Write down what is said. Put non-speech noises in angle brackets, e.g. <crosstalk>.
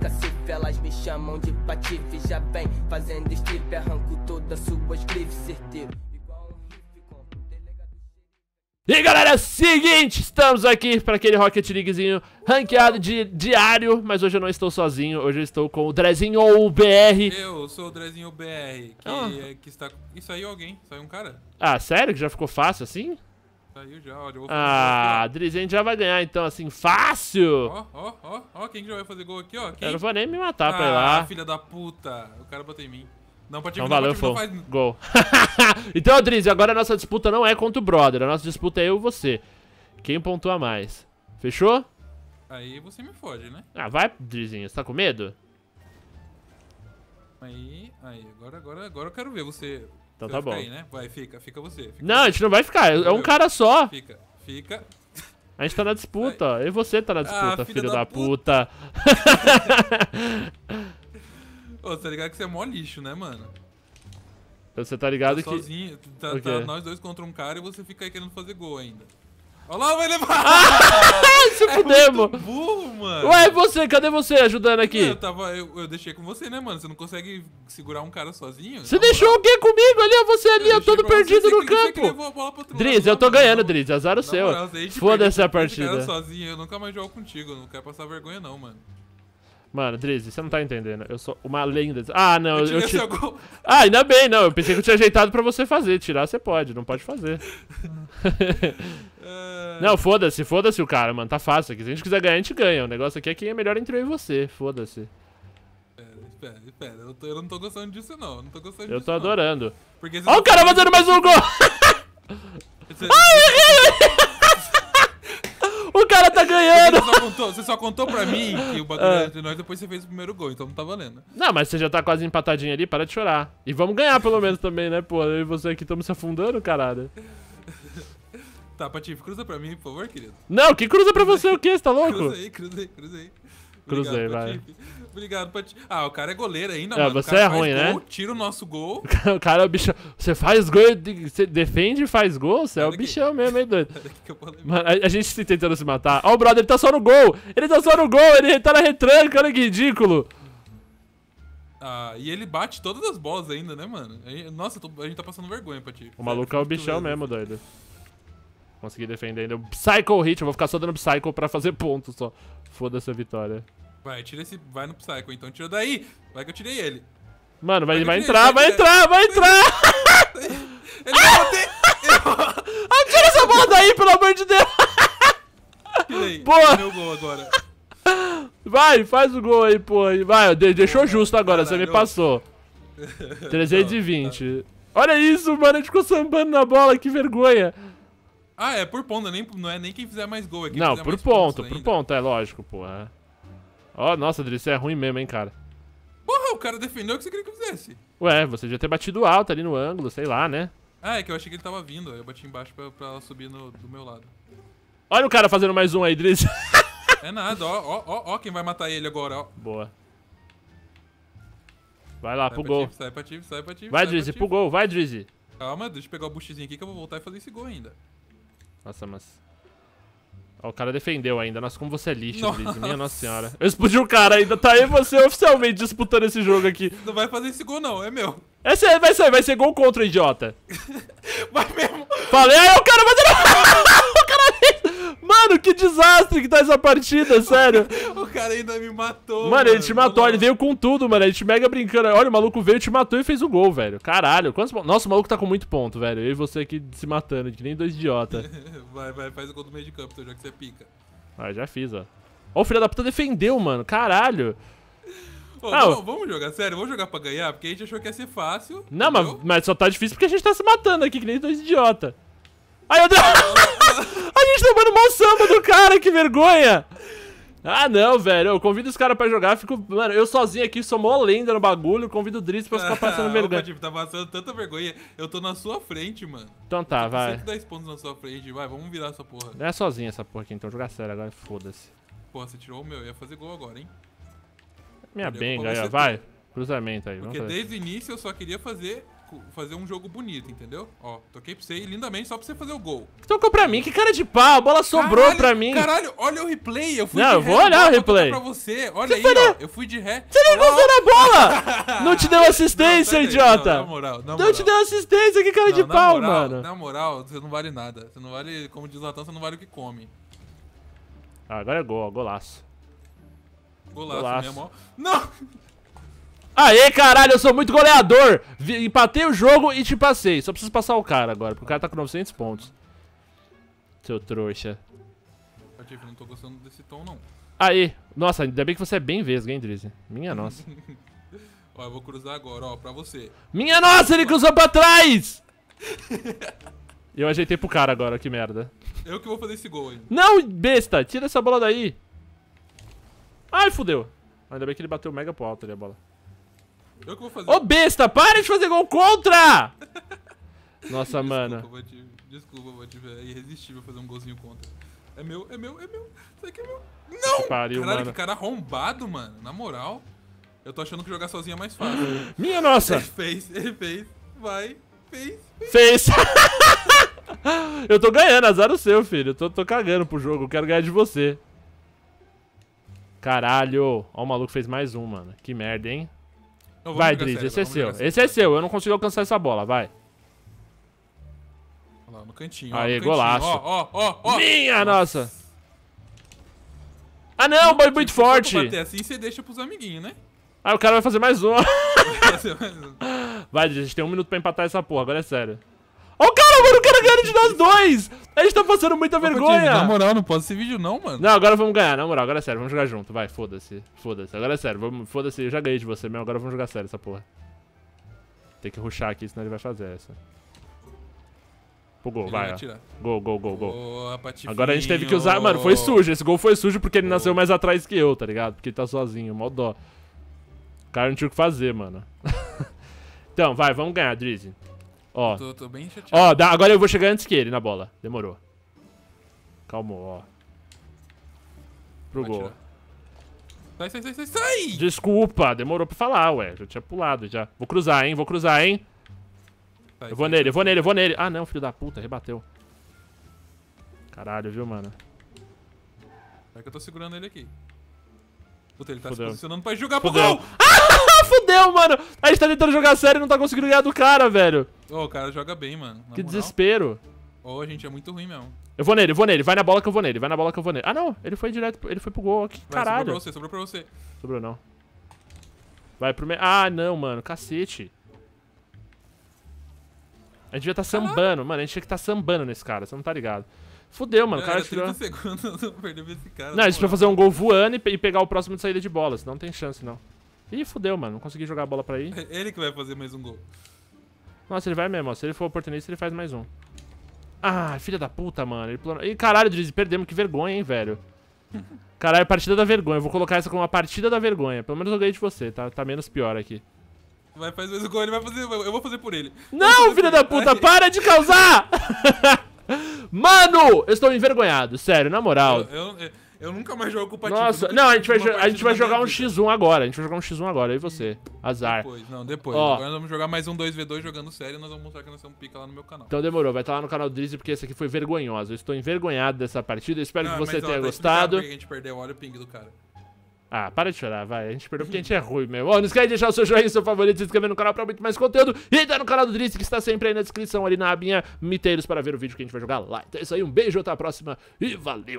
cacife. Elas me chamam de patife. Já vem fazendo strip, arranco todas suas grifes, certeiro. E galera, é seguinte, estamos aqui para aquele Rocket Leaguezinho ranqueado de diário, mas hoje eu não estou sozinho, hoje eu estou com o Drezinho ou o BR. Eu sou o Drezinho BR, que, ah. É, que está... Isso aí é alguém, isso aí é um cara. Ah, sério? Que já ficou fácil assim? Saiu já, olha. Ah, Drizende já vai ganhar então, assim, fácil! Ó, ó, ó, ó, quem já vai fazer gol aqui, ó? Quem? Eu não vou nem me matar ah, pra ir lá. Ah, filha da puta. O cara bateu em mim. Não, pode então não valeu, não Faz... Gol. <laughs> então, Drizzy, agora a nossa disputa não é contra o brother. A nossa disputa é eu e você. Quem pontua mais? Fechou? Aí você me fode, né? Ah, vai, Drizinho. Você tá com medo? Aí, aí. Agora, agora, agora eu quero ver você então tá bom. Aí, né? Vai, fica, fica você. Fica não, a gente não vai ficar, é um cara só. Fica, fica. A gente tá na disputa, vai. ó. E você tá na ah, disputa, ah, filho da, da puta. puta. <laughs> Ô, tá ligado que você é mó lixo, né, mano? Você tá ligado tá que. Sozinho, tá, tá nós dois contra um cara e você fica aí querendo fazer gol ainda. Olha lá, vai levar! se fudemos! É burro, mano! Ué, você, cadê você ajudando aqui? Eu, tava, eu, eu, deixei com você, né, mano? Você não consegue segurar um cara sozinho? Você deixou moral. alguém comigo ali, você ali, eu, todo perdido você, no você campo! Você Driz, eu tô ganhando, Driz, azar é o seu. Foda-se a partida. Cara sozinho, eu nunca mais jogo contigo, não quero passar vergonha não, mano. Mano, Drizzy, você não tá entendendo. Eu sou uma lenda. Ah, não, eu, eu te... Ah, ainda bem, não. Eu pensei que eu tinha ajeitado pra você fazer. Tirar você pode, não pode fazer. Ah. não, foda-se, foda-se o cara, mano. Tá fácil aqui. Se a gente quiser ganhar, a gente ganha. O negócio aqui é quem é melhor entre eu e você. Foda-se. É, espera, espera. Eu, tô, eu não tô gostando disso, não. Eu não tô gostando eu disso, adorando. Ó oh, o cara fazendo mais um gol! <laughs> Ai, ai! contou, você só contou pra mim <laughs> que o bagulho era é. entre nós depois você fez o primeiro gol, então não tá valendo. Não, mas você já tá quase empatadinho ali, para de chorar. E vamos ganhar pelo menos também, né, pô? Eu e você aqui estamos se afundando, caralho. Tá, Patife, cruza pra mim, por favor, querido. Não, que cruza pra você o quê? Você tá louco? Cruza aí, cruza aí, cruza aí. Cruzei, vai. Obrigado, Pati. Ah, o cara é goleiro ainda, é, mano. Você é ruim, né? Tira o nosso gol. <laughs> o cara é o bichão. Você faz gol, você defende e faz gol? Você é o bichão mesmo, hein, doido? <laughs> Mano, a, a, gente se tá tentando se matar. Ó, o brother, ele tá só no gol. Ele tá só no gol, ele tá na retranca, olha que ridículo. Ah, e ele bate todas as bolas ainda, né, mano? Nossa, tô, a gente tá passando vergonha, Pati. O maluco é o bichão mesmo, doido. Consegui defender ainda. Psycho hit, eu vou ficar só dando Psycho pra fazer ponto só. Foda-se a vitória. Vai, tira esse. Vai no Psycho, então tira daí. Vai que eu tirei ele. Mano, vai, vai, entrar, ele, vai, entrar, vai entrar, vai <laughs> entrar, Ele vai bater! Ah, ah tira essa bola daí, pelo amor de Deus! Tirei. <laughs> Boa! Meu gol agora. Vai, faz o gol aí, pô. Vai, deixou justo agora, Caralho. você me passou. 320. <laughs> Tá. Olha isso, mano, a gente ficou sambando na bola, que vergonha. Ah, é por ponto, é nem, não é nem quem fizer mais gol. É não, por ponto, por ponto, é lógico, porra. É. Ó, oh, nossa, Dri, você é ruim mesmo, hein, cara. Porra, o cara defendeu o que você queria que eu fizesse. Ué, você devia ter batido alto ali no ângulo, sei lá, né? Ah, é que eu achei que ele tava vindo, eu bati embaixo pra, pra ela subir no, do meu lado. Olha o cara fazendo mais um aí, Driz. <laughs> É nada, ó, ó, ó, ó, quem vai matar ele agora, ó. Boa. Vai lá, sai pro gol. Tive, sai pra time, sai pra time. Vai, Drizzy, pro gol, vai, Drizzy. Calma, deixa eu pegar o boostzinho aqui que eu vou voltar e fazer esse gol ainda. Nossa, mas... Ó, o cara defendeu ainda. Nossa, como você é lixo, nossa. Minha nossa senhora. Eu explodi o cara ainda. Tá aí você oficialmente disputando esse jogo aqui. Não vai fazer esse gol não, é meu. Esse é vai ser, vai ser gol contra, idiota. <laughs> vai mesmo. Falei, aí ah, <laughs> o cara fazendo... o cara... Mano, que desastre que tá essa partida, sério. <laughs> cara ainda me matou. Mano, ele te matou, mano. ele veio com tudo, mano. Ele te mega brincando. Olha, o maluco veio, te matou e fez o gol, velho. Caralho, quantos Nossa, o maluco tá com muito ponto, velho. Eu e você aqui se matando, que nem dois idiota. <laughs> vai, vai, faz o gol do meio de campo, então, já que você pica. Ah, já fiz, ó. Ó, o filho da puta defendeu, mano. Caralho. Ô, não, ah, vamos jogar, sério, vamos jogar pra ganhar, porque a gente achou que ia ser fácil. Não, mas, mas, só tá difícil porque a gente tá se matando aqui, que nem dois idiota. Ai, eu... <laughs> a gente tá tomando mal samba do cara, que vergonha! Ah, não, velho. Eu convido os caras pra jogar, fico. Mano, eu sozinho aqui sou mó lenda no bagulho. convido o Drizzy pra ficar passando <laughs> ah, vergonha. Opa, tipo, tá passando tanta vergonha. Eu tô na sua frente, mano. Então tá, eu tipo, vai. 110 pontos na sua frente, vai. Vamos virar essa porra. Não é sozinho essa porra aqui, então. Jogar sério agora, foda-se. Pô, você tirou o meu. Eu ia fazer gol agora, hein? Minha bem benga, aí, ó. Vai. Cruzamento aí. Porque desde o início eu só queria fazer fazer um jogo bonito, entendeu? Ó, toquei pra você lindamente só pra você fazer o gol. Tocou pra mim, que cara de pau, a bola sobrou caralho, pra mim. Caralho, olha o replay, eu fui Não, eu vou olhar o replay. Pra você, olha você aí, ó, eu fui de ré. Você nem gostou da bola! <laughs> não te deu assistência, não, idiota! Não, na moral, na moral. Não te deu assistência, que cara não, de pau, moral, mano. Na moral, você não vale nada. Você não vale, como diz o Natan, você não vale o que come. Ah, agora é gol, ó, golaço. Golaço, golaço. mesmo, ó. Não! Aê, caralho, eu sou muito goleador. Vi, empatei o jogo e te passei. Só preciso passar o cara agora, porque o cara tá com 900 pontos. Seu trouxa. Patife, não tô gostando desse tom, não. Aí. Nossa, ainda bem que você é bem vesgo, hein, Drizzy. Minha <laughs> nossa. ó, eu vou cruzar agora, ó, pra você. Minha nossa, ele cruzou pra trás! <laughs> eu ajeitei pro cara agora, que merda. Eu que vou fazer esse gol, hein. Não, besta! Tira essa bola daí. Ai, fudeu. Ainda bem que ele bateu mega pro alto ali a bola. Eu que vou fazer. Ô besta, para de fazer gol contra! <laughs> Nossa, desculpa, mano. Bati, desculpa, Bati, é irresistível fazer um golzinho contra. É meu, é meu, é meu. Isso aqui é meu. Não! Que pariu, Caralho, mano. que cara arrombado, mano. Na moral. Eu tô achando que jogar sozinho é mais fácil. <gasps> Minha nossa! Ele fez, ele fez. Vai. Fez. Fez. fez. <laughs> eu tô ganhando, azar o seu, filho. Eu tô, tô cagando pro jogo. Eu quero ganhar de você. Caralho. Ó, o maluco fez mais um, mano. Que merda, hein? Não, vai, Driz, esse é seu. Esse é seu, eu não consigo alcançar essa bola, vai. Olha lá, no cantinho. Aí, no golaço. Ó, ó, ó, Minha nossa. Ah, não, boy muito forte. Bater assim você deixa pros amiguinhos, né? Ah, o cara vai fazer mais um. <laughs> <laughs> vai, Driz, a gente tem um minuto pra empatar essa porra, agora é sério. Ó o cara, mano, tá ganhando de nós dois! A gente tá passando muita vergonha! na moral, não posso esse vídeo não, mano. Não, agora vamos ganhar, na moral, agora é sério, vamos jogar junto, vai, foda-se. Foda-se, agora é sério, vamos, foda-se, eu já ganhei de você mesmo, agora vamos jogar sério essa porra. Tem que ruxar aqui, senão ele vai fazer essa. Pro gol, ele vai. gol, gol, gol, gol. agora a gente teve que usar. Mano, foi sujo. Esse gol foi sujo porque ele oh. nasceu mais atrás que eu, tá ligado? Porque ele tá sozinho, mó dó. O cara não tinha o que fazer, mano. <laughs> então, vai, vamos ganhar, Drizzy. Ó. Tô, tô bem chateado. Ó, dá, agora eu vou chegar antes que ele na bola. Demorou. Calmou, ó. Pro gol. Sai, sai, sai, sai, sai! Desculpa, demorou pra falar, ué. Eu tinha pulado já. Vou cruzar, hein? Vou cruzar, hein? Sai, eu vou sai, nele, eu vou nele, eu vou nele. Ah, não, filho da puta, rebateu. Caralho, viu, mano? É que eu tô segurando ele aqui. Puta, ele tá Fudeu. se posicionando pra jogar Fudeu. pro gol! Ah, <laughs> fudeu, mano! A gente tá tentando jogar sério e não tá conseguindo ganhar do cara, velho. Ô, oh, o cara joga bem, mano. que moral. desespero. Ô, oh, gente, é muito ruim mesmo. Eu vou nele, eu vou nele, vai na bola que eu vou nele, vai na bola que eu vou nele. Ah, não, ele foi direto, ele foi pro gol, que vai, caralho. Sobrou pra você, sobrou pra você. Sobrou não. Vai pro meio. Ah, não, mano, cacete. A gente devia estar tá sambando, mano, a gente tinha que estar tá sambando nesse cara, você não tá ligado. Fudeu, mano, o é, cara tirou... segundos, <laughs> eu perdi esse cara. Não, a gente precisa fazer um gol voando e, pe e pegar o próximo de saída de bola, senão não tem chance, não. Ih, fudeu, mano, não consegui jogar a bola pra aí. É ele que vai fazer mais um gol. Nossa, ele vai mesmo, ó. Se ele for oportunista, ele faz mais um. Ah, filha da puta, mano. Ele Ih, caralho, Drizzy, perdemos. Que vergonha, hein, velho. <laughs> Caralho, é partida da vergonha. Eu vou colocar essa como uma partida da vergonha. Pelo menos eu ganhei de você, tá? Tá menos pior aqui. Vai fazer mais gol, ele vai fazer. Eu vou fazer por ele. Não, filha da puta, <laughs> para de causar! <laughs> mano, eu estou envergonhado, sério, na moral. eu... eu, eu... Eu nunca mais jogo competitivo. Nossa, não, a gente vai, a gente vai jogar um X1 agora. A gente vai jogar um X1 agora, eu e você. Azar. Depois, não, depois. Ó. Agora nós vamos jogar mais um 2v2 jogando sério e nós vamos mostrar que nós somos pica lá no meu canal. Então demorou, vai estar lá no canal do Drizzy porque esse aqui foi vergonhoso. Eu estou envergonhado dessa partida, eu espero não, que você mas, tenha ó, gostado. a gente perdeu, olha o ping do cara. Ah, para de chorar, vai. A gente perdeu porque a gente é ruim, meu. Oh, não esquece de deixar o seu joinha, seu favorito, se inscrever no canal pra muito mais conteúdo. E entrar no canal do Drizzy, que está sempre aí na descrição, ali na abinha Miteiros, para ver o vídeo que a gente vai jogar lá. Então é isso aí, um beijo, até a próxima e valeu!